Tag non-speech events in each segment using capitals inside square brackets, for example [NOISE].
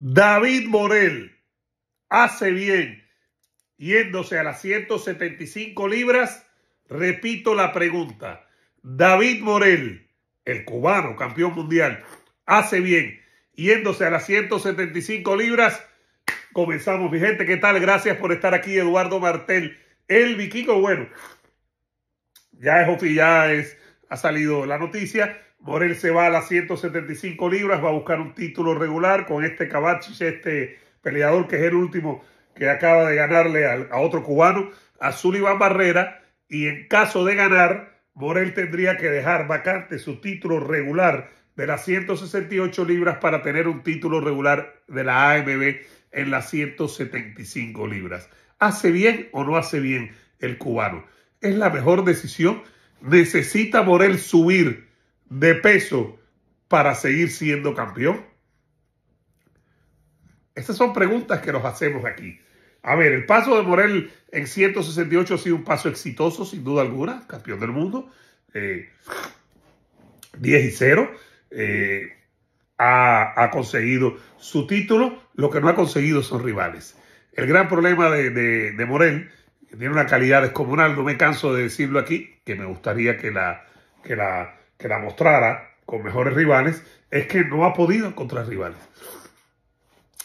David Morel hace bien yéndose a las 175 libras. Repito la pregunta. David Morel, el cubano campeón mundial, hace bien yéndose a las 175 libras. Comenzamos, mi gente. ¿Qué tal? Gracias por estar aquí, Eduardo Martel. El vikingo, bueno, ya es, ya es, ha salido la noticia. Morel se va a las 175 libras, va a buscar un título regular con este Cabachis, este peleador que es el último que acaba de ganarle a, otro cubano, a Sullivan Barrera, y en caso de ganar, Morel tendría que dejar vacante su título regular de las 168 libras para tener un título regular de la AMB en las 175 libras. ¿Hace bien o no hace bien el cubano? ¿Es la mejor decisión? ¿Necesita Morel subir de peso para seguir siendo campeón? Estas son preguntas que nos hacemos aquí. A ver, el paso de Morel en 168 ha sido un paso exitoso, sin duda alguna, campeón del mundo, 10 eh, y 0. Eh, ha, conseguido su título, lo que no ha conseguido son rivales. El gran problema de, Morel, que tiene una calidad descomunal, no me canso de decirlo aquí, que me gustaría que la, que la que la mostrara con mejores rivales, es que no ha podido encontrar rivales.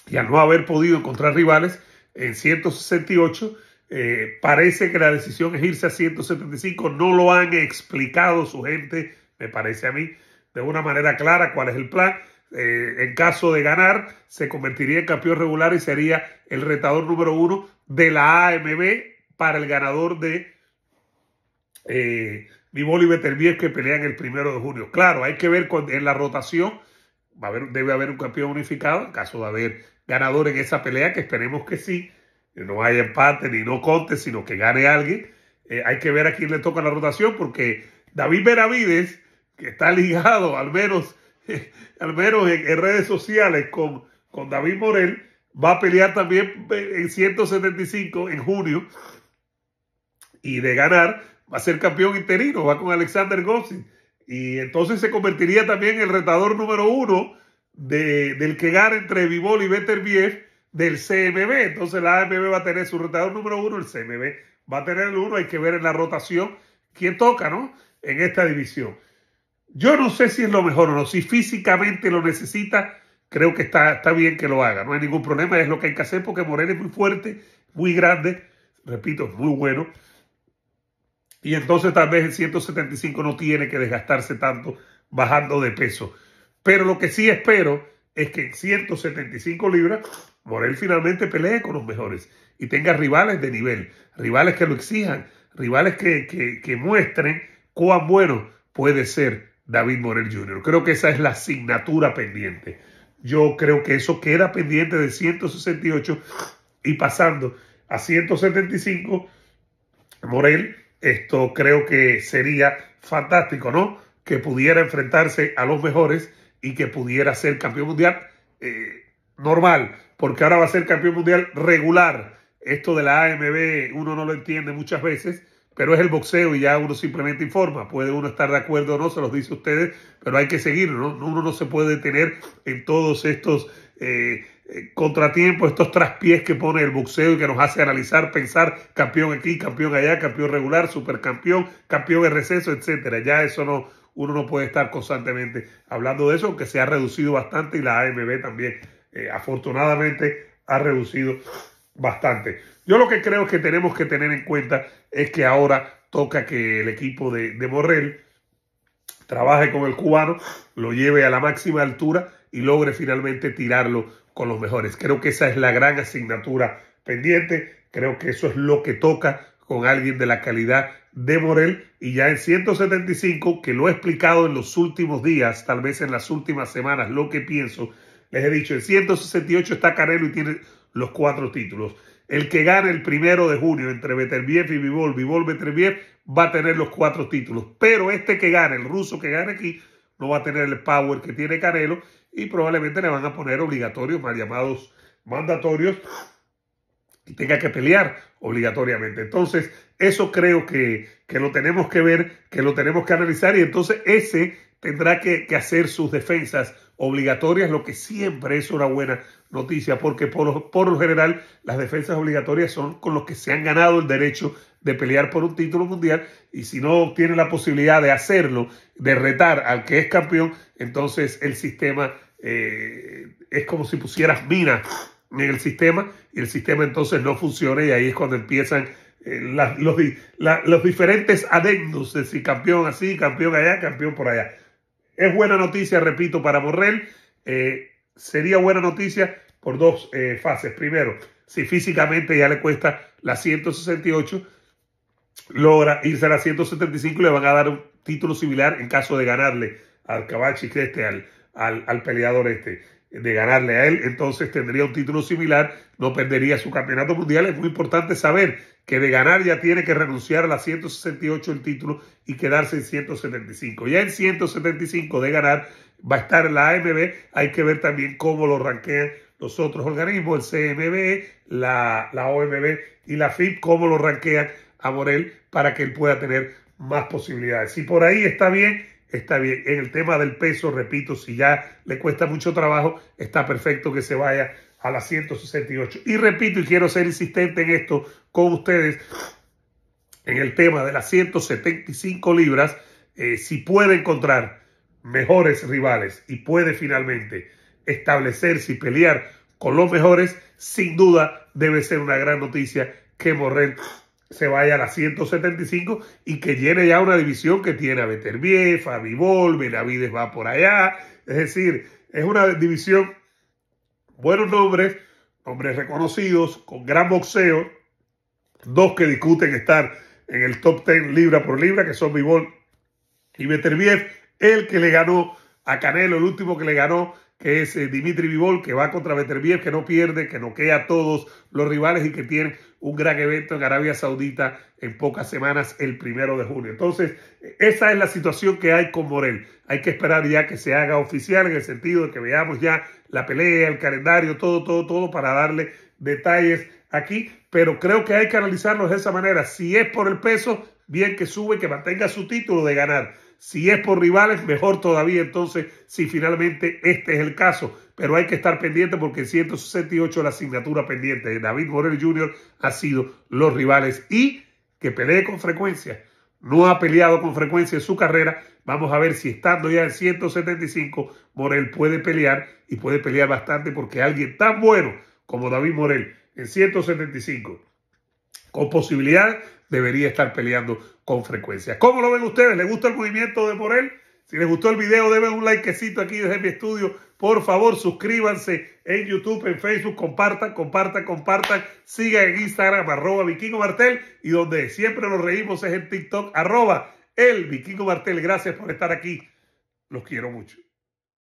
Y al no haber podido encontrar rivales, en 168 eh, parece que la decisión es irse a 175. No lo han explicado su gente, me parece a mí, de una manera clara cuál es el plan. Eh, en caso de ganar, se convertiría en campeón regular y sería el retador número uno de la AMB para el ganador de eh, Niboli y Betelvier que en el primero de junio. Claro, hay que ver en la rotación. Va a haber, debe haber un campeón unificado en caso de haber ganador en esa pelea, que esperemos que sí. no haya empate ni no conte, sino que gane alguien. Eh, hay que ver a quién le toca la rotación, porque David Benavides, que está ligado al menos, [LAUGHS] al menos en, redes sociales con, con David Morel, va a pelear también en 175 en junio. Y de ganar, va a ser campeón interino, va con Alexander Gossi. Y entonces se convertiría también en el retador número uno del que gana entre Vivol y Beterbiev del CMB. Entonces la AMB va a tener su retador número uno, el CMB va a tener el uno. Hay que ver en la rotación quién toca, ¿no? En esta división. Yo no sé si es lo mejor o no. Si físicamente lo necesita, creo que está, está bien que lo haga. No hay ningún problema. Es lo que hay que hacer porque Morel es muy fuerte, muy grande. Repito, muy bueno. Y entonces tal vez el 175 no tiene que desgastarse tanto bajando de peso. Pero lo que sí espero es que en 175 libras Morel finalmente pelee con los mejores y tenga rivales de nivel, rivales que lo exijan, rivales que, que muestren cuán bueno puede ser David Morel Jr. Creo que esa es la asignatura pendiente. Yo creo que eso queda pendiente de 168 y pasando a 175, Morel esto creo que sería fantástico, ¿no? Que pudiera enfrentarse a los mejores y que pudiera ser campeón mundial eh, normal, porque ahora va a ser campeón mundial regular. Esto de la AMB uno no lo entiende muchas veces, pero es el boxeo y ya uno simplemente informa. Puede uno estar de acuerdo o no, se los dice a ustedes, pero hay que seguir. ¿no? Uno no se puede detener en todos estos eh, eh, contratiempos, estos traspiés que pone el boxeo y que nos hace analizar, pensar campeón aquí, campeón allá, campeón regular, supercampeón, campeón de receso, etcétera. Ya eso no, uno no puede estar constantemente hablando de eso, aunque se ha reducido bastante y la AMB también, eh, afortunadamente, ha reducido bastante. Yo lo que creo que tenemos que tener en cuenta es que ahora toca que el equipo de, de trabaje con el cubano, lo lleve a la máxima altura y logre finalmente tirarlo con los mejores. Creo que esa es la gran asignatura pendiente. Creo que eso es lo que toca con alguien de la calidad de Morel. Y ya en 175, que lo he explicado en los últimos días, tal vez en las últimas semanas, lo que pienso, les he dicho, en 168 está Canelo y tiene los cuatro títulos. El que gane el primero de junio entre Beterbiev y Vivol, Vivol Beterbiev, va a tener los cuatro títulos. Pero este que gane, el ruso que gane aquí, no va a tener el power que tiene Canelo y probablemente le van a poner obligatorios, mal llamados mandatorios, y tenga que pelear obligatoriamente. Entonces, eso creo que, lo tenemos que ver, que lo tenemos que analizar y entonces ese tendrá que, hacer sus defensas obligatorias, lo que siempre es una buena noticia, porque por, por lo general las defensas obligatorias son con los que se han ganado el derecho de pelear por un título mundial y si no tiene la posibilidad de hacerlo, de retar al que es campeón, entonces el sistema eh, es como si pusieras minas en el sistema y el sistema entonces no funciona y ahí es cuando empiezan eh, los, diferentes adendos y si campeón así, campeón allá, campeón por allá. Es buena noticia, repito, para Borrell, eh, sería buena noticia por dos fases. Primero, si físicamente ya le cuesta las 168 logra irse a la 175 y le van a dar un título similar en caso de ganarle al cavachi este, al, al, peleador este, de ganarle a él, entonces tendría un título similar, no perdería su campeonato mundial. Es muy importante saber que de ganar ya tiene que renunciar a la 168 el título y quedarse en 175. Ya en 175 de ganar va a estar la AMB, hay que ver también cómo lo ranquean los otros organismos, el CMB, la, la OMB y la FIP, cómo lo ranquean a Morel para que él pueda tener más posibilidades. Si por ahí está bien, está bien. En el tema del peso, repito, si ya le cuesta mucho trabajo, está perfecto que se vaya a las 168. Y repito, y quiero ser insistente en esto con ustedes, en el tema de las 175 libras, eh, si puede encontrar mejores rivales y puede finalmente establecerse y pelear con los mejores, sin duda debe ser una gran noticia que Morel se vaya a las 175 y que llene ya una división que tiene a a Vivol, Benavides va por allá. Es decir, es una división, buenos nombres, nombres reconocidos, con gran boxeo, dos que discuten estar en el top 10 libra por libra, que son Bibol y Beterbiev, el que le ganó a Canelo, el último que le ganó que es eh, Dimitri Vivol, que va contra Beterbiev, que no pierde, que noquea a todos los rivales y que tiene un gran evento en Arabia Saudita en pocas semanas, el primero de junio. Entonces, esa es la situación que hay con Morel. Hay que esperar ya que se haga oficial en el sentido de que veamos ya la pelea, el calendario, todo, todo, todo para darle detalles aquí. Pero creo que hay que analizarlo de esa manera. Si es por el peso, bien que sube, que mantenga su título de ganar. Si es por rivales, mejor todavía entonces si finalmente este es el caso. Pero hay que estar pendiente porque en 168 la asignatura pendiente de David Morel Jr. ha sido los rivales y que pelee con frecuencia. No ha peleado con frecuencia en su carrera. Vamos a ver si estando ya en 175, Morel puede pelear y puede pelear bastante porque alguien tan bueno como David Morel en 175, con posibilidad debería estar peleando con frecuencia. ¿Cómo lo ven ustedes? ¿Les gusta el movimiento de Morel? Si les gustó el video, deben un likecito aquí desde mi estudio. Por favor, suscríbanse en YouTube, en Facebook, compartan, compartan, compartan. Sigan en Instagram, arroba Vikingo Martel. Y donde siempre nos reímos es en TikTok, arroba el Martel. Gracias por estar aquí. Los quiero mucho.